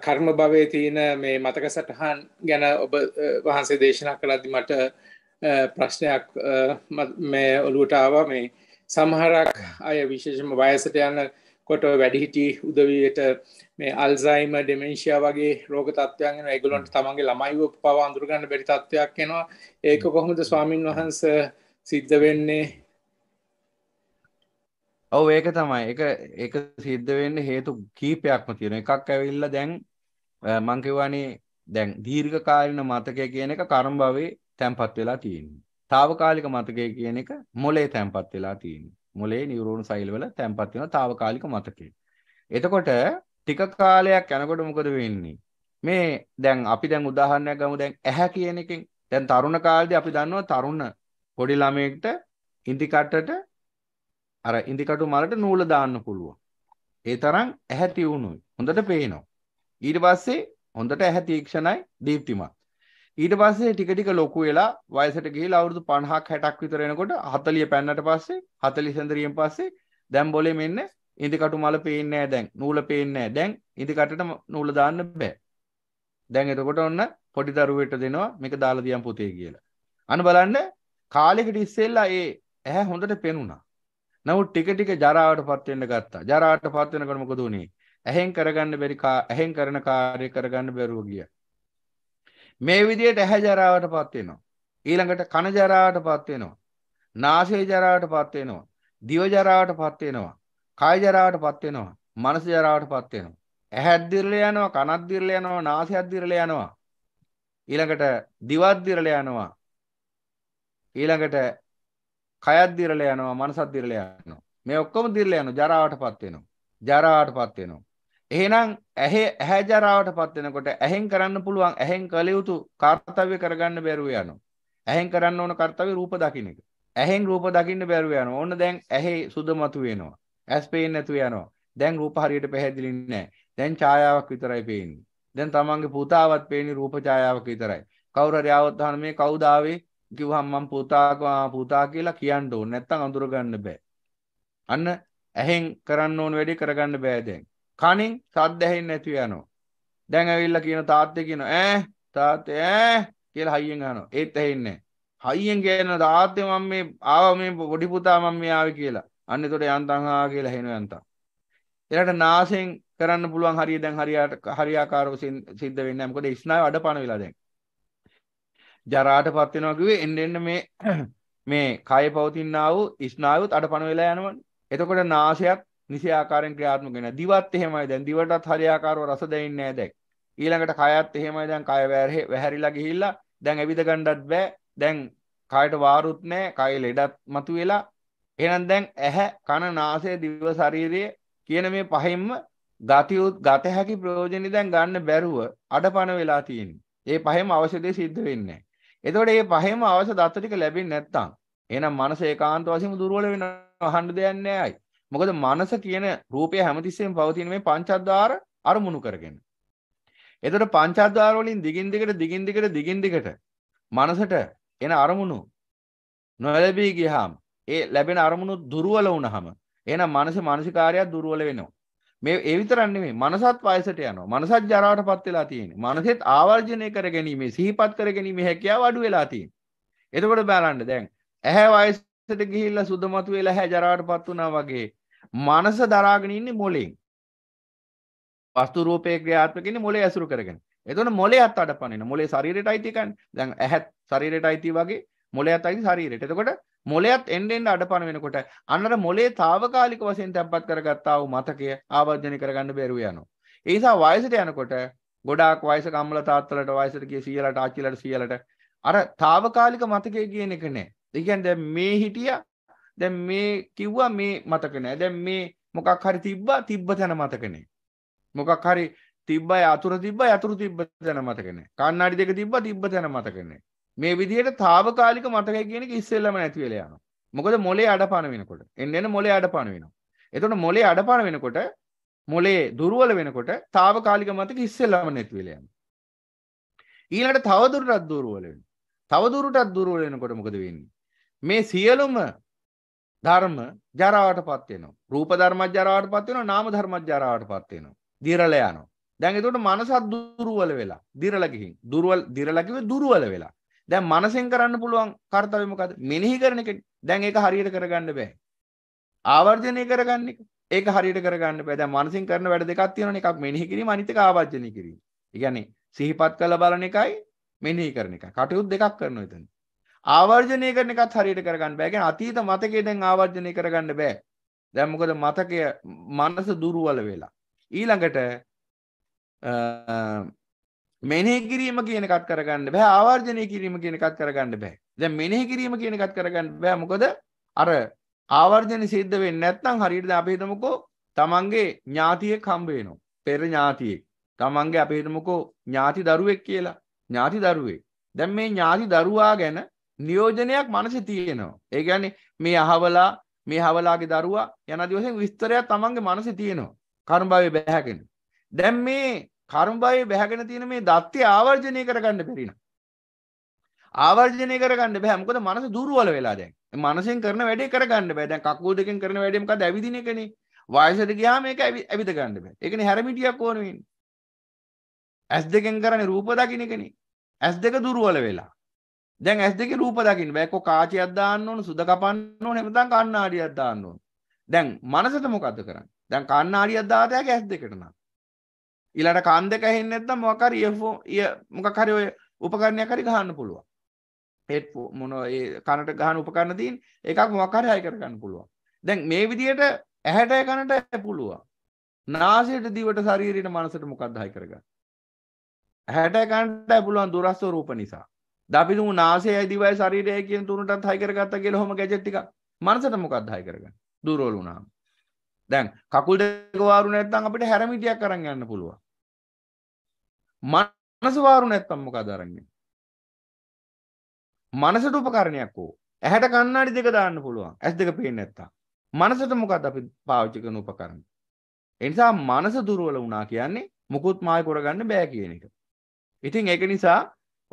කර්ම භවය තියෙන මේ මතක සටහන් ගැන ඔබ වහන්සේ දේශනා කළදි මට ප්‍රශ්නයක් මේ ඔළුවටාව මේ සමහරක් අය විශේෂම වයසට යන්න කොට වැඩිහිටි උදවයට මේ අල්සයිම ඩෙමෙන්ශය වගේ රෝග තත්වයන්ගෙන ඒගොලොන්ට තමන්ගේ ළමයිව පවා අඳුරගන්න බැරි තත්වයක් එෙනවා ඒක කොහොමද ස්වාමීන් වහන්ස සිද්ධ වෙන්නේ ඔව ඒක තමයි එක එක සිද්ධ වෙන්න හේතු කීපයක්ම තියෙන එකක් ඇවිල්ල දැන් මංකිවානේ දැන් දීර්ඝ කාලන මතකය කියන එක කරම් භවේ තැන්පත් වෙලා තියෙන. තාවකාලික මතකය කියන එක මොලේ තැන්පත් වෙලා තියෙන. මොලේ නිවරෝණ සයිල්වල තැන්පත් වෙන තාවකාලික මතකය. එතකොට ටික කාලයක් යනකොට මොකද වෙන්නේ? මේ දැන් අපි දැන් උදාහරණයක් ගමු දැන් ඇහැ කියන එකෙන් දැන් තරුණ කාලේදී අපි දන්නවා තරුණ පොඩි ළමයෙක්ට ඉන්දිකටට අර ඉදිකටු මලට නූල දාන්න පුළුවන්. ඒ තරම් ඇහැ තියුණුයි. හොඳට පේනවා. ඊට පස්සේ හොඳට ඇහැ තීක්ෂණයි දීප්තිමත්. ඊට පස්සේ ටික ටික ලොකු වෙලා වයසට ගිහිලා අවුරුදු 50ක් 60ක් විතර එනකොට 40 පැන්නට පස්සේ 40 සඳරියෙන් පස්සේ දැන් බොලේ මෙන්න ඉදිකටු මල පේන්නේ නැහැ දැන්. නූල පේන්නේ නැහැ. දැන් ඉදිකටට නූල දාන්න බෑ. දැන් එතකොට ඔන්න පොඩි දරුවෙට දෙනවා මේක දාලා දියම් පුතේ කියලා. අන්න බලන්න කාලෙකට ඉස්සෙල්ලා ඒ ඇහැ හොඳට පෙනුණා. නමුත් ටික ටික ජරාවට පත් වෙන්න ගත්තා. ජරාවට පත් වෙනකොට මොකද උනේ? ඇහෙන් කරගන්න බැරි ඇහෙන් කරන කාර්ය කරගන්න බැරුව ගියා. මේ විදිහට ඇහැ ජරාවට පත් වෙනවා. ඊළඟට කන ජරාවට පත් වෙනවා. නාසය ජරාවට පත් වෙනවා. දිව ජරාවට පත් වෙනවා. කාය ජරාවට පත් වෙනවා. මනස ජරාවට පත් වෙනවා. ඇහත් දිර්ලා යනවා, කනත් දිර්ලා යනවා, නාසයත් දිර්ලා යනවා. ඊළඟට දිවත් දිර්ලා යනවා. ඊළඟට කයත් දිරල යනවා මනසත් දිරල යනවා මේ ඔක්කොම දිරල යනවා ජරාවට පත් වෙනවා ජරාවට පත් වෙනවා එහෙනම් ඇහි ඇහැ ජරාවට පත් වෙනකොට ඇහෙන් කරන්න පුළුවන් ඇහෙන් කළ යුතු කාර්යය කරගන්න බැරුව යනවා ඇහෙන් කරන්න ඕන කාර්යය රූප දකින්න එක ඇහෙන් රූප දකින්න බැරුව යනවා ඕන දැන් ඇහි සුදමතු වෙනවා ඇස් පේන්නේ නැතුව යනවා දැන් රූප හරියට පැහැදිලි නැහැ දැන් ඡායාවක් විතරයි පේන්නේ දැන් තමන්ගේ පුතාවත් පේන්නේ රූප ඡායාවක් විතරයි කවුරු හරි ආවොත් අහන මේ කවුද ආවේ කිව්වහම මම පුතා පුතා කියලා කියන්න ඕනේ. නැත්තම් අඳුර ගන්න බෑ. අන්න ඇහෙන් කරන්න ඕන වැඩේ කරගන්න බෑ දැන්. කනින් සද්ද ඇහෙන්නේ නැතුව යනවා. දැන් ඇවිල්ලා කියන තාත්තේ කියන ඈ තාත්තේ ඈ කියලා හයියෙන් අහනවා. ඒත් ඇහෙන්නේ හයියෙන් කියන තාත්තේ මම මේ ආවා මේ පොඩි පුතා මම මේ ආවේ කියලා. අන්න එතකොට යන්තම් ආ කියලා ඇහෙනවා යන්තම්. එලකට නාසයෙන් කරන්න පුළුවන් හරිය දැන් හරියට හරියාකාරව සිද්ධ වෙන්නේ නැහැ. මොකද ස්නායු අඩපණ වෙලා දැන්. ජරාට පත් වෙනවා කිව්වේ එන්න එන්න මේ මේ කය පවතිනා වූ ස්නායුත් අඩපණ වෙලා යනවනේ. එතකොට නාසයත් නිසි ආකාරයෙන් ක්‍රියාත්මක වෙනවා. දිවත් එහෙමයි දැන් දිවටත් හරියාකාරව රස දැනෙන්නේ නැහැ දැන්. ඊළඟට කයත් එහෙමයි දැන් කය වැහැරිලා ගිහිල්ලා දැන් ඇවිද ගන්නත් බෑ. දැන් කයට වාරුත් නැහැ. කය ලෙඩත් මතුවෙලා. එහෙනම් දැන් ඇහැ, කන, නාසය, දිව, ශරීරය කියන මේ පහෙන්ම ගතියුත් ගත හැකි ප්‍රයෝජනෙ දැන් ගන්න බැරුව අඩපණ වෙලා තියෙන්නේ. ඒ පහෙම අවශ්‍ය දේ සිද්ධ වෙන්නේ නැහැ. එතකොට මේ පහෙම අවශ්‍ය දත්ත ටික ලැබෙන්නේ නැත්තම් එහෙනම් මනස ඒකාන්ත වශයෙන්ම දුර්වල වෙනවා අහන්න දෙයක් නෑයි. මොකද මනස කියන රූපය හැමතිස්සෙම පවතින මේ පංචද්වාර අරමුණු කරගෙන. එතකොට පංචද්වාර වලින් දිගින් දිගට දිගින් දිගට දිගින් දිගට මනසට එන අරමුණු නොලැබී ගියාම ඒ ලැබෙන අරමුණු දුර්වල වුණාම එහෙනම් මානසික මානසිකාරය දුර්වල වෙනවා. මේ ඒවිතරන්නේ මනසත් වයසට යන මනසත් ජරාවට පත් වෙලා තියෙන මනසෙත් ආවර්ජනය කර ගැනීම සිහිපත් කර ගැනීම හැකියාව අඩු වෙලා තියෙන එතකොට බෑලන්න දැන් ඇහැ වයසට ගිහිල්ලා සුදමතු වෙලා ඇහැ ජරාවට පත් වුණා වගේ මනස දරාගෙන ඉන්නේ මොලෙන් වස්තු රූපේ ක්‍රියාත්මක ඉන්නේ මොලේ ඇසුරු කරගෙන එතකොට මොලේත් අඩපනින මොලේ ශරීරයට අයිති එකන්නේ දැන් ඇහත් ශරීරයට අයිති වගේ මොලේත් අයිති ශරීරයට එතකොට මොලයත් එන්න එන්න අඩපණ වෙනකොට අන්නර මොලේ తాවකාලික වශයෙන් තැම්පත් කරගත්තා වූ මතකය ආවර්ජනය කරගන්න බැරුව යනවා. ඒ නිසා වයසට යනකොට ගොඩාක් වයස කම්මල තාත්තලට වයසට ගිය සීයලට ආච්චිලට සීයලට අර తాවකාලික මතකය කියන එක නෑ. ඒ කියන්නේ මේ හිටියා දැන් මේ කිව්වා මේ මතක නෑ. දැන් මේ මොකක් හරි තිබ්බා තිබ්බ තැන මතක නෑ. මොකක් හරි තිබ්බා යතුරු තිබ්බා යතුරු තිබ්බ තැන මතක නෑ. කණ්ණාඩි දෙක තිබ්බා තිබ්බ තැන මතක නෑ. මේ විදියට තාවකාලික මතකය කියන එක ඉස්සෙල්ලම නැති වෙලා යනවා. මොකද මොලේ අඩපාන වෙනකොට. එන්න එන්න මොලේ අඩපාන වෙනවා. එතකොට මොලේ අඩපාන වෙනකොට මොලේ දුර්වල වෙනකොට තාවකාලික මතක ඉස්සෙල්ලම නැති වෙලා යනවා. ඊළඟට තව දුරටත් දුර්වල වෙනවා. තව දුරටත් දුර්වල වෙනකොට මොකද වෙන්නේ? මේ සියලුම ධර්ම ජරාවටපත් වෙනවා. රූප ධර්ම ජරාවටපත් වෙනවා. නාම ධර්ම ජරාවටපත් වෙනවා. දිරල යනවා. දැන් එතකොට මනසත් දුර්වල වෙලා දිරල ගිහින් දුර්වල දිරල කිව්වේ දුර්වල වෙලා දැන් මනසෙන් කරන්න පුළුවන් කාර්යය මොකද්ද? මෙනෙහි කරන එක. දැන් ඒක හරියට කරගන්න බෑ. ආවර්ජනය කරගන්න එක. ඒක හරියට කරගන්න බෑ. දැන් මනසින් කරන වැඩ දෙකක් තියෙනවනේ. එකක් මෙනෙහි කිරීම අනිත් එක ආවර්ජනය කිරීම. ඒ කියන්නේ සිහිපත් කරලා බලන එකයි මෙනෙහි කරන එක. කටයුතු දෙකක් කරනවා එතන. ආවර්ජනය කරන එකත් හරියට කරගන්න බෑ. කියන්නේ අතීත මතකයේ දැන් ආවර්ජනය කරගන්න බෑ. දැන් මොකද මතකය මනස දුර්වල වෙලා. ඊළඟට මෙනෙහි කිරීම කියන එකත් කරගන්න බෑ ආවර්ජනය කිරීම කියන එකත් කරගන්න බෑ. දැන් මෙනෙහි කිරීම කියන එකත් කරගන්න බෑ මොකද අර ආවර්ජන සිද්ධ වෙන්නේ නැත්නම් හරියට දැන් අපි හිතමුකෝ තමන්ගේ ඥාතියෙක් හම්බ වෙනවා. පෙර ඥාතියෙක්. තමන්ගේ අපි හිතමුකෝ ඥාති දරුවෙක් කියලා. ඥාති දරුවෙක්. දැන් මේ ඥාති දරුවා ගැන නියෝජනයක් මනසේ තියෙනවා. ඒ කියන්නේ මේ අහවලා මේ හවලාගේ දරුවා යන දිවසේ විස්තරයක් තමන්ගේ මනසේ තියෙනවා. කර්මභාවයේ බැහැගෙන. දැන් මේ කර්මභාවයේ බැහැගෙන තියෙන මේ දත්‍ය ආවර්ජනය කරගන්න බැරි නම් ආවර්ජනය කරගන්න බෑ මොකද මනස දුර්වල වෙලා දැන්. මනසෙන් කරන වැඩේ කරගන්න බෑ. දැන් කක්කෝ දෙකෙන් කරන වැඩේ මොකද ඇවිදින එකනේ. වයසට ගියාම මේක ඇවිද ගන්න බෑ. ඒකනේ හැරමිටියක් ඕන වෙන්නේ. ඇස් දෙකෙන් කරන්නේ රූප දකින්න එකනේ. ඇස් දෙක දුර්වල වෙලා. දැන් ඇස් දෙකේ රූප දකින්න බෑ. කො කාචයක් දාන්න ඕන, සුද කපන්න ඕන, එහෙමනම් කණ්ණාඩියක් දාන්න ඕන. දැන් මනසට මොකද්ද කරන්නේ? දැන් කණ්ණාඩියක් දාත හැකි ඇස් දෙකට නම්. ඉලට කාන් දෙක හෙන්න ඇත්ත මොකර යෝ ය මොකකරි ඔය උපකරණයක් හරි ගහන්න පුළුවන් ඒත් මොන කණට ගහන උපකරණ තින් එකක් මොකර හය කරගන්න පුළුවන් දැන් මේ විදියට ඇහැට කනට පුළුවන් නාසයට දිවට ශරීරයට මනසට මොකක්ද හයි කරගන්න. ඇහැට කන්ට පුළුවන් දුරස්ව රූප නිසා. අපි තුමු නාසය දිවයි ශරීරය කියන තුනටත් හයි කරගත්ත කියලා හොම ගැජට් ටික මනසට මොකක්ද හයි කරගන්න. දුරවල වුණාම. දැන් කකුල් දෙක වාරු නැත්නම් අපිට හැරමිටියක් අරන් යන්න පුළුවන්. මනස වාරු නැත්නම් මොකද අරන් යන්නේ? මනසට උපකරණයක් ඕ. ඇහැට කණ්ණාඩි දෙක දාන්න පුළුවන්. ඇස් දෙක පේන්නේ නැත්තම්. මනසට මොකද අපි පාවිච්චි කරන උපකරණ? ඒ නිසා මනස දුර්වල වුණා කියන්නේ මුකුත් මාය කරගන්න බෑ කියන එක. ඉතින් ඒක නිසා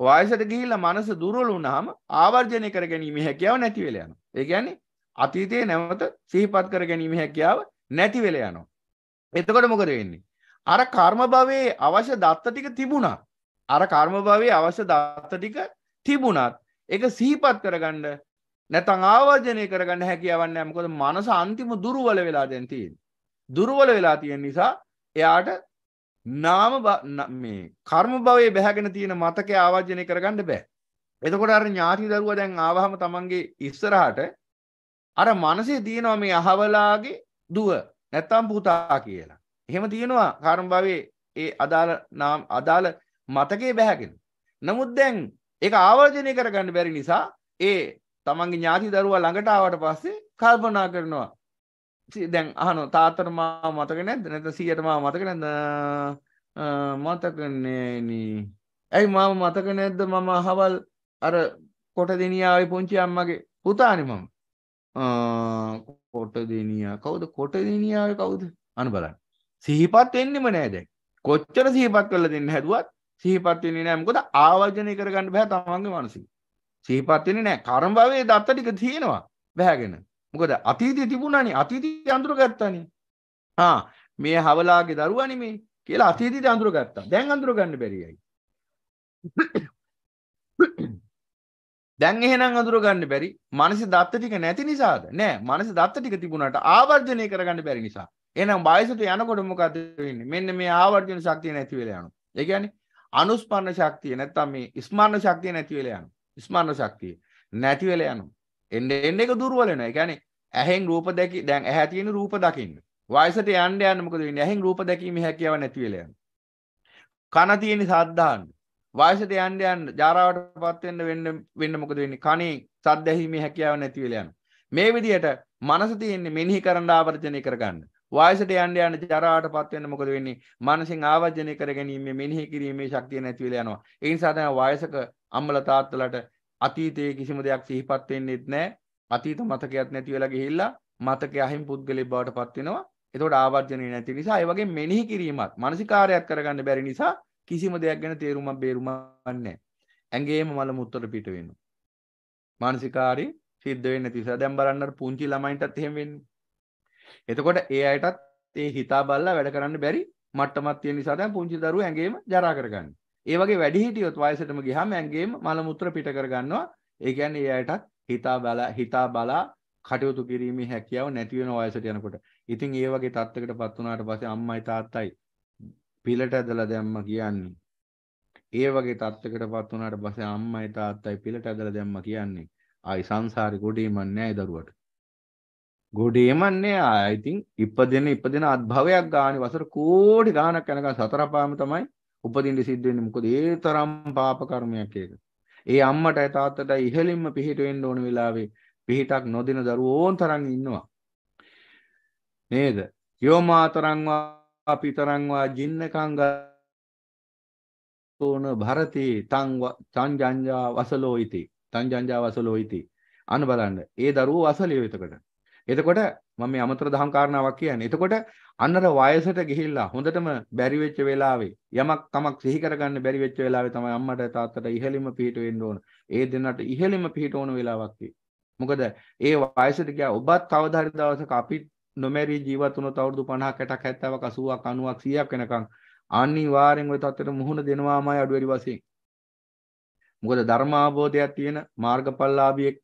වයසට ගිහිල්ලා මනස දුර්වල වුණාම ආවර්ජනය කර ගැනීමේ හැකියාව නැති වෙලා යනවා. ඒ කියන්නේ අතීතයේ නැවත සිහිපත් කර ගැනීමේ හැකියාව නැති වෙල යනවා. එතකොට මොකද වෙන්නේ. අර කර්ම භවයේ අවශ්‍ය දත්ත ටික තිබුණා. අර කර්ම භවයේ අවශ්‍ය දත්ත ටික තිබුණත් ඒක සිහිපත් කරගන්න නැතන් ආවර්ජනය කරගන්න හැකියාවක් නැහැ. මොකද මනස අන්තිම දුර්වල වෙලා දැන් තියෙන්නේ. දුර්වල වෙලා තියෙන නිසා එයාට නාම මේ කර්ම භවයේ බැහැගෙන තියෙන මතකය ආවර්ජනය කරගන්න බෑ. එතකොට අර ඥාති දරුවා දැන් ආවහම තමන්ගේ ඉස්සරහට අර මනසේ තියෙනවා මේ අහවලාගේ දුව නැත්තම් පුතා කියලා. එහෙම තියෙනවා කාර්මභාවයේ ඒ අදාළ නාම අදාළ මතකයේ බැහැගෙන. නමුත් දැන් ඒක ආවර්ජනය කරගන්න බැරි නිසා ඒ තමන්ගේ ඥාති දරුවා ළඟට ආවට පස්සේ කල්පනා කරනවා. දැන් අහනවා තාත්තට මාව මතක නැද්ද? නැත්නම් සීයට මාව මතක නැද්ද? මතක නෑනේ. ඇයි මාව මතක නැද්ද? මම අහවල් අර කොට දෙනියාවේ පුංචි අම්මගේ පුතානේ මම. කොටදෙනියා කවුද කොටදෙනියාවේ කවුද අන්න බලන්න සිහිපත් වෙන්නෙම නෑ දැන් කොච්චර සිහිපත් කරලා දෙන්න හැදුවත් සිහිපත් වෙන්නේ නෑ මොකද ආවර්ජනය කරගන්න බෑ තමන්ගේ මනසින් සිහිපත් වෙන්නේ නෑ කර්ම භවයේ දත්ත ටික තියෙනවා බෑගෙන මොකද අතීතයේ තිබුණානේ අතීතය අඳුරගත්තානේ ආ මේ හවලාගේ දරුවානේ මේ කියලා අතීතය අඳුරගත්තා දැන් අඳුරගන්න බැරියයි දැන් එහෙනම් අඳුරගන්න බැරි මනස දත්ත ටික නැති නිසාද නෑ මනස දත්ත ටික තිබුණට ආවර්ජනය කරගන්න බැරි නිසා එහෙනම් වයසට යනකොට මොකද වෙන්නේ මෙන්න මේ ආවර්ජන ශක්තිය නැති වෙලා යනවා ඒ කියන්නේ අනුස්මරණ ශක්තිය නැත්තම් මේ ස්මරණ ශක්තිය නැති වෙලා යනවා ස්මරණ ශක්තිය නැති වෙලා යනවා එන්න එන්න එක දුර්වල වෙනවා ඒ කියන්නේ ඇහෙන් රූප දැකි දැන් ඇහැ තියෙන රූප දකින්න වයසට යන්න යන්න මොකද වෙන්නේ ඇහෙන් රූප දැකීමේ හැකියාව නැති වෙලා යනවා කන තියෙන සද්ධාන්න වයසට යන්න යන්න ජාරාවටපත් වෙන්න වෙන්න වෙන්න මොකද වෙන්නේ කණේ සද්ද ඇහිීමේ හැකියාව නැති වෙලා යනවා. මේ විදිහට මනස තියෙන්නේ මෙනෙහි කරන්න ආවර්ජනය කරගන්න. වයසට යන්න යන්න ජරාවටපත් වෙන්න මොකද වෙන්නේ? මනසින් ආවර්ජනය කරගැනීමේ මෙනෙහි කිරීමේ ශක්තිය නැති වෙලා යනවා. ඒ නිසා තමයි වයසක අම්මලා තාත්තලාට අතීතයේ කිසිම දෙයක් සිහිපත් වෙන්නේ නැහැ. අතීත මතකයක් නැති වෙලා ගිහිල්ලා මතකයේ අහිමි පුද්ගලෙක් බවට පත් වෙනවා. එතකොට ආවර්ජනය නැති නිසා ඒ වගේ මෙනෙහි කිරීමත් මානසිකාරයක් කරගන්න බැරි නිසා කිසිම දෙයක් ගැන තේරුමක් බේරුමක් නැහැ. ඇඟේම මල මුත්තට පිට වෙනවා. මානසිකාරී සිද්ධ වෙන්නේ නැති නිසා දැන් බලන්න පුංචි ළමයින්ටත් එහෙම වෙන්නේ. එතකොට ඒ අයටත් ඒ හිතා බලලා වැඩ කරන්න බැරි මට්ටමක් තියෙන නිසා දැන් පුංචි දරුවෝ ඇඟේම ජරා කරගන්නේ. ඒ වගේ වැඩි හිටියොත් වයසටම ගියාම ඇඟේම මල මුත්‍ර පිට කරගන්නවා. ඒ කියන්නේ ඒ අයටත් හිතා බලා හිතා බලා කටයුතු කිරීමේ හැකියාව නැති වෙන වයසට යනකොට. ඉතින් ඒ වගේ තත්යකටපත් වුණාට පස්සේ අම්මයි තාත්තයි පිලට ඇදලා දැම්ම කියන්නේ. ඒ වගේ තත්ත්වයකටපත් වුණාට පස්සේ අම්මයි තාත්තයි පිලට ඇදලා දැම්ම කියන්නේ. ආයි සංසාරේ ගොඩේමන් නෑ දරුවට. ගොඩේමන් නෑ ආයි තින් ඉපදෙන ඉපදෙන අත්භවයක් ගානේ වසර කෝටි ගාණක් යනකම් සතර පාම තමයි උපදින්න සිද්ධ වෙන්නේ. මොකද ඒ තරම් පාප කර්මයක් ඒක. ඒ අම්මටයි තාත්තටයි ඉහළින්ම පිහිට වෙන්න ඕන වෙලාවේ පිහිටක් නොදෙන දරුවෝ ඕන් තරම් ඉන්නවා. නේද? යෝමාතරංවා පිතරංවා ජින්නකංග තෝන භරතේ තං තංජංජා වසලෝ ඉති තංජංජා වසලෝ ඉති අන්න බලන්න ඒ දරුවෝ වසලියෝ එතකොට එතකොට මම මේ අමතර දහම් කාරණාවක් කියන්නේ. එතකොට අන්නර වයසට ගිහිල්ලා හොඳටම බැරි වෙච්ච වෙලාවේ යමක් තමක් සිහි කරගන්න බැරි වෙච්ච වෙලාවේ තමයි අම්මට තාත්තට ඉහෙලිම පිහිට වෙන්න ඕන. ඒ දෙන්නට ඉහෙලිම පිහිට ඕන වෙලාවක් තියෙන්නේ. මොකද ඒ වයසට ගියා ඔබත් කවදා හරි දවසක අපිත් නොමැරී ජීවත් වුණොත් අවුරුදු 50ක් 60ක් 70ක් 80ක් 100ක් වෙනකන් අනිවාර්යෙන් ওই තත්ත්වයට මුහුණ දෙනවාමයි අඩු වැඩි වශයෙන්. මොකද ධර්ම අවබෝධයක් තියෙන මාර්ගඵලලාභියෙක්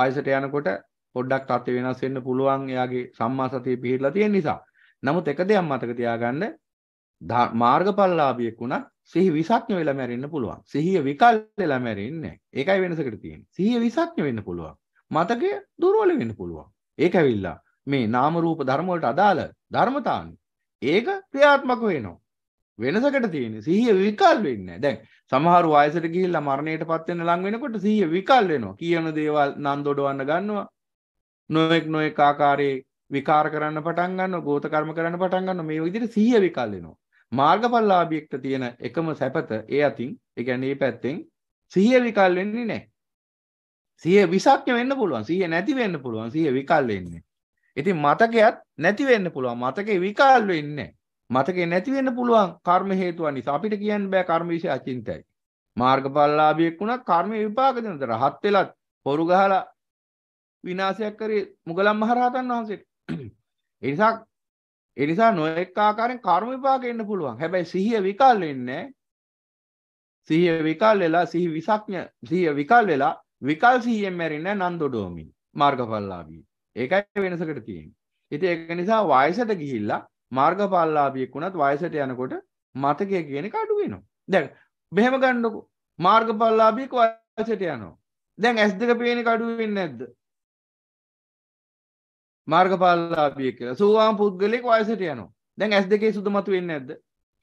වයසට යනකොට පොඩ්ඩක් තත්ත්ව වෙනස් වෙන්න පුළුවන් එයාගේ සම්මා සතිය පිහිටලා තියෙන නිසා. නමුත් එක දෙයක් මතක තියාගන්න මාර්ගඵලලාභියෙක් වුණත් සිහි විසඥ වෙලා මැරෙන්න පුළුවන්. සිහිය විකල් වෙලා මැරෙන්නේ නැහැ. ඒකයි වෙනසකට තියෙන්නේ. සිහිය විසඥ වෙන්න පුළුවන්. මතකය දුර්වල වෙන්න පුළුවන්. ඒක ඇවිල්ලා මේ නාම රූප ධර්ම වලට අදාළ ධර්මතාවනේ ඒක ක්‍රියාත්මක වෙනවා වෙනසකට තියෙන සිහිය විකල් වෙන්නේ දැන් සමහර වයසට ගිහිල්ලා මරණයටපත් වෙන ලඟ වෙනකොට සිහිය විකල් වෙනවා කියන දේවල් නන්දොඩවන්න ගන්නවා නොඑක් නොඑක් ආකාරයේ විකාර කරන්න පටන් ගන්නවා ගෝත කර්ම කරන්න පටන් ගන්නවා මේ විදිහට සිහිය විකල් වෙනවා මාර්ගඵලලාභියෙක්ට තියෙන එකම සැපත ඒ අතින් ඒ කියන්නේ මේ පැත්තෙන් සිහිය විකල් වෙන්නේ නැහැ සිහිය විසක්්‍ය වෙන්න පුළුවන් සිහිය නැති වෙන්න පුළුවන් සිහිය විකල් වෙන්නේ ඉතින් මතකයත් නැති වෙන්න පුළුවන් මතකේ විකාල් වෙන්නේ මතකේ නැති වෙන්න පුළුවන් කර්ම හේතුව නිසා අපිට කියන්න බෑ කර්ම විශේෂ අචින්තයි මාර්ගඵලලාභියෙක් වුණා කර්ම විපාක දෙනද රහත් වෙලත් පොරු ගහලා විනාශයක් කරේ මුගලන් මහරහතන් වහන්සේට ඒ නිසා ඒ නිසා නොඑක ආකාරයෙන් කර්ම විපාක එන්න පුළුවන් හැබැයි සිහිය විකල් වෙන්නේ සිහිය විකල් වෙලා සිහි විසක්ඥ සිහිය විකල් වෙලා විකල් සිහියෙන් මැරෙන්නේ නන්දොඩෝමි මාර්ගඵලලාභී ඒකයි වෙනසකට තියෙන්නේ. ඉතින් ඒක නිසා වයසට ගිහිල්ලා මාර්ගඵලලාභියෙක් වුණත් වයසට යනකොට මතකය කියන එක අඩු වෙනවා. දැන් මෙහෙම ගන්නකො මාර්ගඵලලාභියෙක් වයසට යනවා. දැන් ඇස් දෙක පේන එක අඩු වෙන්නේ නැද්ද? මාර්ගඵලලාභියෙක් කියලා. සෝවාන් පුද්ගලෙක් වයසට යනවා. දැන් ඇස් දෙකේ සුදුමතු වෙන්නේ නැද්ද?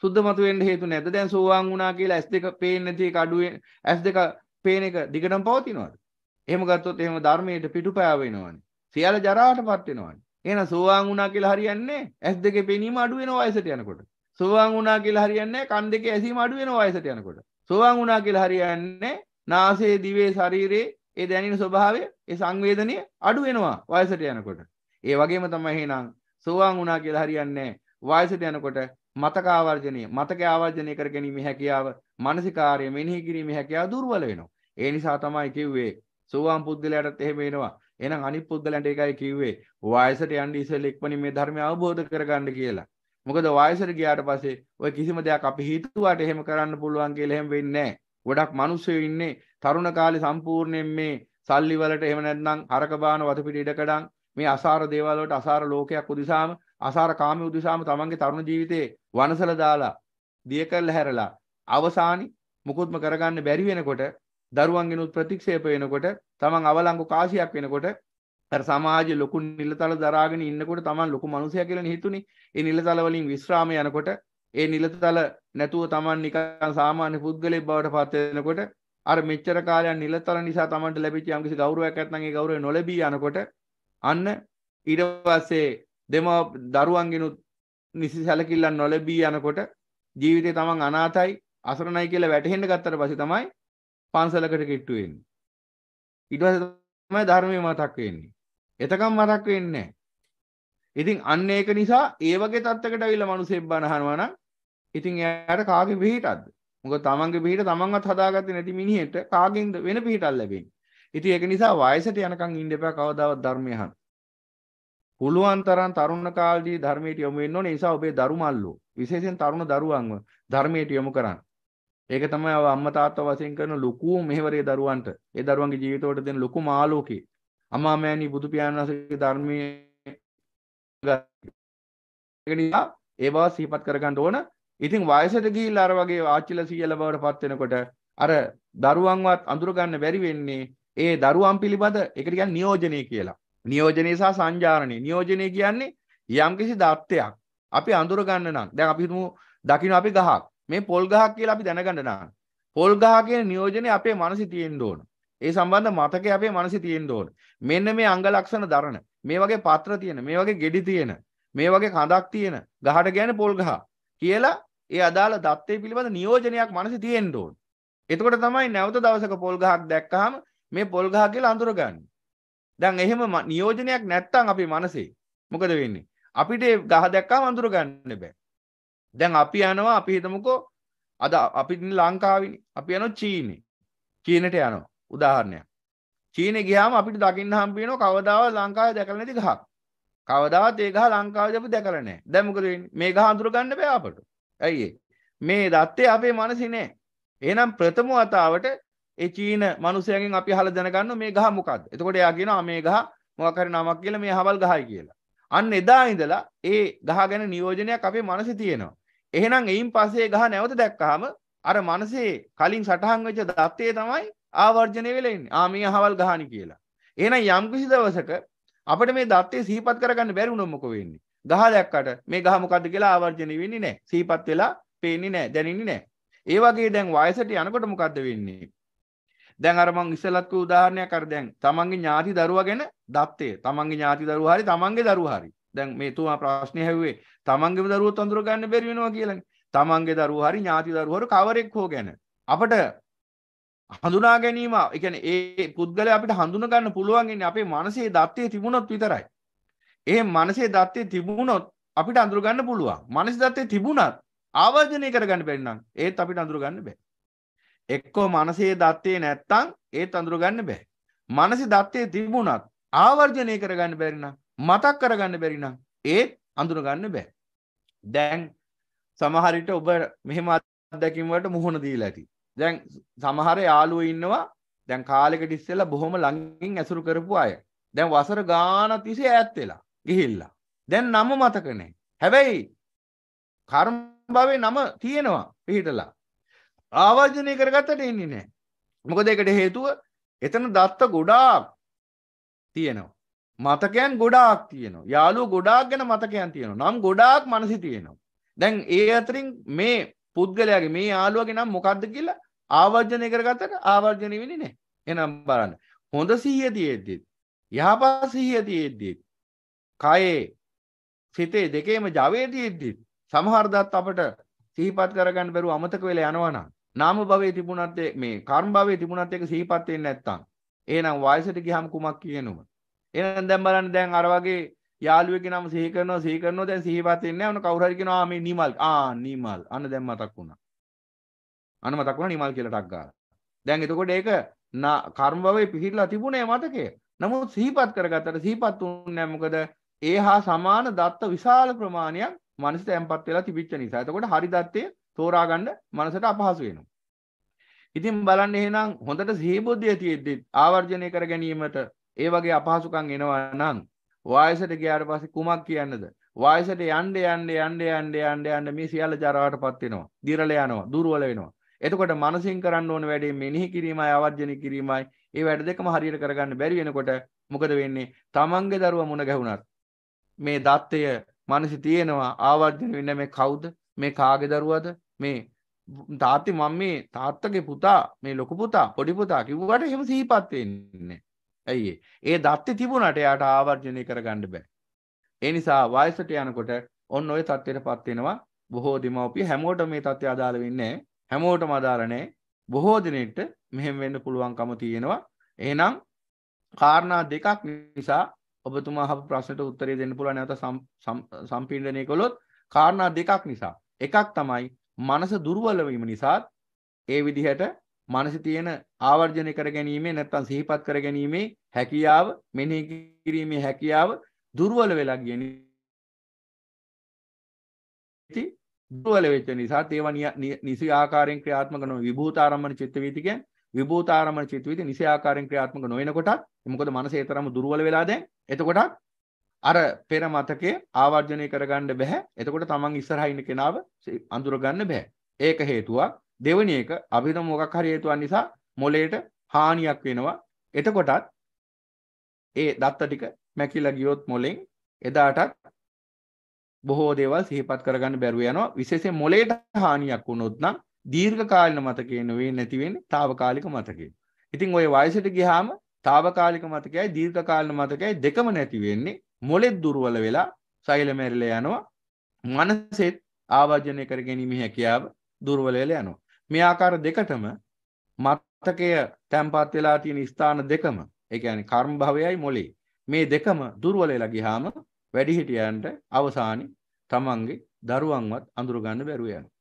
සුද්ධමතු වෙන්න හේතු නැද්ද? දැන් සෝවාන් වුණා කියලා ඇස් දෙක පේන්නේ නැති එක අඩු වෙන ඇස් දෙක පේන එක දිගටම පවතිනවද? එහෙම ගත්තොත් එහෙම ධර්මයට පිටුපෑව වෙනවනේ. සියල්ල ජරාවටපත් වෙනවානේ. එහෙනම් සෝවාන් වුණා කියලා හරියන්නේ ඇස් දෙකේ පෙනීම අඩු වෙනවා වයසට යනකොට. සෝවාන් වුණා කියලා හරියන්නේ කන් දෙකේ ඇසීම අඩු වෙනවා වයසට යනකොට. සෝවාන් වුණා කියලා හරියන්නේ නාසයේ දිවේ ශරීරයේ ඒ දැනෙන ස්වභාවය ඒ සංවේදනය අඩු වෙනවා වයසට යනකොට. ඒ වගේම තමයි එහෙනම් සෝවාන් වුණා කියලා හරියන්නේ වයසට යනකොට මතක ආවර්ජනය මතක ආවර්ජනය කර ගැනීමේ හැකියාව මානසිකාර්ය මෙනෙහි කිරීමේ හැකියාව දුර්වල වෙනවා. ඒ නිසා තමයි කිව්වේ සෝවාන් පුද්ගලයාටත් එහෙම වෙනවා. එහෙනම් අනිත් පුද්ගලයන්ට ඒකයි කිව්වේ වයසට යන්න ඉස්සෙල්ලා ඉක්මනින් මේ ධර්මය අවබෝධ කරගන්න කියලා. මොකද වයසට ගියාට පස්සේ ඔය කිසිම දෙයක් අපි හිතුවාට එහෙම කරන්න පුළුවන් කියලා එහෙම වෙන්නේ නැහැ. ගොඩක් මිනිස්සු ඉන්නේ තරුණ කාලේ සම්පූර්ණයෙන් මේ සල්ලි වලට එහෙම නැත්නම් හරක බාන වතපිට ඉඩකඩම් මේ අසාර දේවල් වලට අසාර ලෝකයක් උදිසාම අසාර කාමී උදිසාම තමන්ගේ තරුණ ජීවිතේ වනසල දාලා දිය කරලා හැරලා අවසානි මුකුත්ම කරගන්න බැරි වෙනකොට දරුවන්ගෙනුත් ප්‍රතික්ෂේප වෙනකොට තමන් අවලංගු කාශයක් වෙනකොට සමාජ ලොකු නිලතල දරාගෙන ඉන්නකොට තමන් ලොකු මනුසය කියලන හිතුනි ඒ නිලතලවලින් විශ්‍රාම යනකොට ඒ නිලතල නැතුව තමන් නිකන් සාමාන්‍ය පුද්ගලෙක් බවට පත්වෙනකොට අර මෙච්චර කාලයක් නිලතල නිසා තමන්ට ලැබිච්ච යම්කිසි ගෞරවයක් නැත්නම් ඒ ගෞරවය නොලැබී යනකොට අන්න ඊට පස්සේ දෙමව දරුවන්ගෙනුත් නිසි සැලකිල්ලන් නොලැබී යනකොට ජීවිතේ තමන් අනාතයි අසරණයි කියලා වැටහෙන්න ගත්තට පස්සේ තමයි පන්සලකට කිට්ටු වෙන්නේ ඊට පස්සේ තමයි ධර්මයේ මතක් වෙන්නේ. එතකම් මතක් වෙන්නේ නැහැ. ඉතින් අන්න ඒක නිසා ඒ වගේ තත්ත්වයකට ඇවිල්ලා මිනිස්සු බණ අහනවා නම් ඉතින් එයාට කාගේ පිටක්ද? මොකද තමන්ගේ පිට තමන්වත් හදාගත්තේ නැති මිනිහෙට කාගෙන්ද වෙන පිටක් ලැබෙන්නේ. ඉතින් ඒක නිසා වයසට යනකම් ඉන්න එපා කවදාවත් ධර්මය අහන්න. පුළුවන් තරම් තරුණ කාලේදී ධර්මයට යොමු වෙන්න ඕනේ. ඒ නිසා ඔබේ දරුමල්ලෝ විශේෂයෙන් තරුණ දරුවන්ව ධර්මයට යොමු කරන්න. ඒක තමයි අම්මා තාත්තා වශයෙන් කරන ලොකු මෙහෙවරේ දරුවන්ට. ඒ දරුවන්ගේ ජීවිතවලට දෙන ලොකු මාළෝකේ. අමා මෑණි බුදු පියාණන් වහන්සේගේ ධර්මයේ ඒක නිසා ඒ බව සිහිපත් කරගන්න ඕන. ඉතින් වයසට ගිහිල්ලා අර වගේ ආච්චිල සීයල බවට පත් වෙනකොට අර දරුවන්වත් අඳුර ගන්න බැරි වෙන්නේ ඒ දරුවන් පිළිබඳ ඒකට කියන්නේ නියෝජනය කියලා. නියෝජනය සහ සංජානනය. නියෝජනය කියන්නේ යම්කිසි දත්තයක් අපි අඳුර ගන්න නම් දැන් අපි හිතමු දකින්න අපි ගහක්. මේ පොල් ගහක් කියලා අපි දැනගන්න නාන. පොල් ගහ කියන නියෝජනේ අපේ මනසේ තියෙන්න ඕන. ඒ සම්බන්ධ මතකය අපේ මනසේ තියෙන්න ඕන. මෙන්න මේ අංග ලක්ෂණ දරන මේ වගේ පත්‍ර තියෙන, මේ වගේ ගෙඩි තියෙන, මේ වගේ කඳක් තියෙන ගහට කියන්නේ පොල් ගහ කියලා ඒ අදාළ தත්ත්වය පිළිබඳ නියෝජනයක් මනසේ තියෙන්න ඕන. එතකොට තමයි නැවත දවසක පොල් ගහක් දැක්කහම මේ පොල් ගහ කියලා අඳුරගන්නේ. දැන් එහෙම නියෝජනයක් නැත්තම් අපේ මනසේ මොකද වෙන්නේ? අපිට ගහ දැක්කම අඳුරගන්න බෑ. දැන් අපි යනවා අපි හිතමුකෝ අද අපි ලංකාවිනි අපි යන චීනෙ චීනට යනවා උදාහරණයක් චීනෙ ගියාම අපිට දකින්න හම්බෙනවා කවදාව ලංකාවේ දැකලා නැති ගහක් කවදාවත් ඒ ගහ ලංකාවේ අපි දැකලා නැහැ දැන් මොකද වෙන්නේ මේ ගහ අඳුර ගන්න බෑ අපට ඇයි මේ දත්තේ අපේ මනසේ නෑ එහෙනම් ප්‍රථම වතාවට ඒ චීන මිනිසයන්ගෙන් අපි අහලා දැනගන්න මේ ගහ මොකද්ද එතකොට එයා කියනවා මේ ගහ මොකක් හරි නමක් කියලා මේ හවල් ගහයි කියලා අන්න එදා ඉඳලා ඒ ගහ ගැන නියෝජනයක් අපේ මනසේ තියෙනවා එහෙනම් එයින් පස්සේ ගහ නැවත දැක්කහම අර මනසේ කලින් සටහන් වෙච්ච දත්තේ තමයි ආවර්ජනය වෙලා ඉන්නේ. ආ මේ අහවල් ගහණි කියලා. එහෙනම් යම් කිසි දවසක අපිට මේ දත්තේ සිහිපත් කරගන්න බැරි වුණොත් මොකද වෙන්නේ? ගහ දැක්කට මේ ගහ මොකද්ද කියලා ආවර්ජනය වෙන්නේ නැහැ. සිහිපත් වෙලා පේන්නේ නැහැ, දැනෙන්නේ නැහැ. ඒ වගේ දැන් වයසට යනකොට මොකද්ද වෙන්නේ? දැන් අර මං ඉස්සලත් කෝ උදාහරණයක් අර දැන් තමන්ගේ ඥාති දරුවා ගැන දත්තේ තමන්ගේ ඥාති දරුවා හරි තමන්ගේ දරුවා හරි දැන් මේ තුමා ප්‍රශ්නය හැවේ තමන්ගේම දරුව තොඳුර ගන්න බැරි වෙනවා කියලා තමන්ගේ දරුව හරි ඥාති දරුවහර කවරෙක් හෝ ගැන අපට හඳුනා ගැනීම එකන ඒ පුද්ගල අපිට හඳුන ගන්න පුළුවන්ගෙන අපේ මනසේ දත්තේ තිබුණොත් විතරයි ඒ මනසේ දත්තේ තිබුණොත් අපිට අඳුරගන්න පුළුවන් මනස දත්තේ තිබුණත් ආවර්ජනය කරගන්න බැන්නම් ඒත් අපිට අඳුරගන්න බෑ එක්කෝ මනසේ දත්තේ නැත්තං ඒත් අඳුරගන්න බෑ මනසි දත්තේ තිබුණත් ආවර්ජනය කරගන්න බැරිනම් මතක් කරගන්න බැරිනම් ඒත් අඳුරගන්න බෑ දැන් සමහරිට ඔබ මෙහෙම අත්දැකින්වට මුහුණ දී ඇති දැන් සමහර යාලුව ඉන්නවා දැන් කාලෙකට ඉස්සෙල්ල බොහොම ලඟින් ඇසුරු කරපු අය දැන් වසර ගාන තිසේ ඇත්වෙලා ගිහිල්ලා දැන් නම මතකනේ හැබැයි කර්ම භවේ නම තියෙනවා පිහිටලා ආවර්ජනය කරගත්තට එන්නේ නෑ මොකද එකට හේතුව එතන දත්ත ගොඩාක් තියෙනවා මතකයන් ගොඩාක් තියෙනවා යාලුව ගොඩාක් ගැන මතකයන් තියෙනවා නම් ගොඩාක් මනසි තියෙනවා දැන් ඒ අතරින් මේ පුද්ගලයාගේ මේ යාලුවගේ නම් මොකක්ද කියලා ආවර්ජනය කරගත්තට ආවර්ජනය වෙන්නේ නැහැ එනම් බලන්න හොඳ සිහිය තියෙද්දිත් යහපත් සිහිය තියෙද්දිත් කයේ සිතේ දෙකේම ජවයේ තියෙද්දිත් සමහර දත් අපට සිහිපත් කරගන්න බැරුව අමතක වෙලා යනවා නාම භවයේ තිබුණත් මේ කර්ම භවයේ තිබුණත් ඒක සිහිපත් වෙන්නේ නැත්තම් එහෙනම් වයසට ගියහම කුමක් කියනොම එන දැම් බලන්න දැන් අරවගේ යාලුවක නම් සේකරන සේකරන දැන් සහිපතන්න න කවරරිකෙන මේ නිමල් ආ නිමල් අන්න දැම් මතක් වුණ අන මතක් වුණ නිමල් කියල ටක්ගා දැන් එතකොට ඒක කර්මවය පිහිල්ලා තිබුණේ මතකේ නමුත් සහිපත් කරගතට සහිපත් වන්න නෑමකද ඒ හා සමාන දත්ත විශාල ප්‍රමාණයක් මනස තැම්පත් වෙලා තිබිච්ච නිසා එතකොට හරි දත්තය තෝරාගණ්ඩ මනසට අපහසු වෙනවා. ඉතින් බලන්න එහෙනම් හොඳට සීබුද්ධිය තියෙද්දි ආවර්ජනය කර ගැනීමට ඒ වගේ අපහසුකම් එනවා නම් වයසට ගියාට පස්සේ කුමක් කියන්නද වයසට යන්න යන්න යන්න යන්න යන්න යන්න මේ සියල්ල ජරාවටපත් වෙනවා දිරල යනවා දුර්වල වෙනවා එතකොට මනසින් කරන්න ඕන වැඩේ මෙනෙහි කිරීමයි ආවර්ජනය කිරීමයි ඒ වැඩ දෙකම හරියට කරගන්න බැරි වෙනකොට මොකද වෙන්නේ තමන්ගේ දරුවා මුණ ගැහුණත් මේ දත්තය මනසි තියෙනවා ආවර්ජන වෙන්න මේ කවුද මේ කාගේ දරුවද මේ තාත්ති මම මේ තාත්තගේ පුතා මේ ලොකු පුතා පොඩි පුතා කිව්වට එහෙම සිහිපත් වෙන්නේ ඇයි ඒ දත්ත තිබුණට එයාට ආවර්ජනය කරගන්න බෑ. ඒ නිසා වයසට යනකොට ඔන්න ඔය තත්ත්වයට පත් වෙනවා බොහෝ දෙමව්පිය හැමෝටම මේ තත්ත්වය අදාළ වෙන්නේ හැමෝටම අදාළ නැහැ. බොහෝ දිනෙට මෙහෙම වෙන්න පුළුවන්කම තියෙනවා. එහෙනම් කාරණා දෙකක් නිසා ඔබතුමා අහපු ප්‍රශ්නට උත්තරේ දෙන්න පුළුවන් නැවත සම්පීඩනය කළොත් කාරණා දෙකක් නිසා. එකක් තමයි මනස දුර්වල වීම නිසාත් ඒ විදිහට මනසේ තියෙන ආවර්ජනය කර ගැනීමේ නැත්තම් සිහිපත් කර ගැනීමේ හැකියාව මෙනෙහි කිරීමේ හැකියාව දුර්වල වෙලා ගිය නිසා දුර්වල වෙච්ච නිසා ඒවා නිසි ආකාරයෙන් ක්‍රියාත්මක නොවන විභූත ආරම්මන චිත්ත වීති කියන්නේ විභූත ආරම්මන චිත්ත වීති නිසි ආකාරයෙන් ක්‍රියාත්මක නොවනකොට මොකද මනසේ තරම දුර්වල වෙලා දැන් එතකොටත් අර පෙර මතකයේ ආවර්ජනය කරගන්න බෑ. එතකොට තමන් ඉස්සරහින් කෙනාව අඳුරගන්න බෑ. ඒක හේතුවක්. දෙවනි එක අපිට මොකක් හරි හේතුවක් නිසා මොලේට හානියක් වෙනවා. එතකොටත් ඒ දත්ත ටික මැකිලා ගියොත් මොලෙන් එදාටත් බොහෝ දේවල් සිහිපත් කරගන්න බැරුව යනවා. විශේෂයෙන් මොලේට හානියක් වුණොත් නම් දීර්ඝකාලීන මතකේ නෙවෙයි නැති වෙන්නේ తాවකාලික මතකේ. ඉතින් ওই වයසට ගියාම తాවකාලික මතකයයි දීර්ඝකාලීන මතකයයි දෙකම නැති වෙන්නේ. මොලෙත් දුර්වල වෙලා සෛල මැරිලා යනවා. මනසෙත් ආවර්ජනය කර ගැනීම හැකියාව දුර්වල වෙලා යනවා. මේ ආකාර දෙකටම මතකය තැම්පත් වෙලා තියෙන ස්ථාන දෙකම ඒ කියන්නේ කර්ම භවයයි මොළේ මේ දෙකම දුර්වල වෙලා ගියාම වැඩිහිටියන්ට අවසානයේ තමන්ගේ දරුවන්වත් අඳුර ගන්න බැරුව යනවා.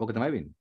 ඕක තමයි වෙන්නේ.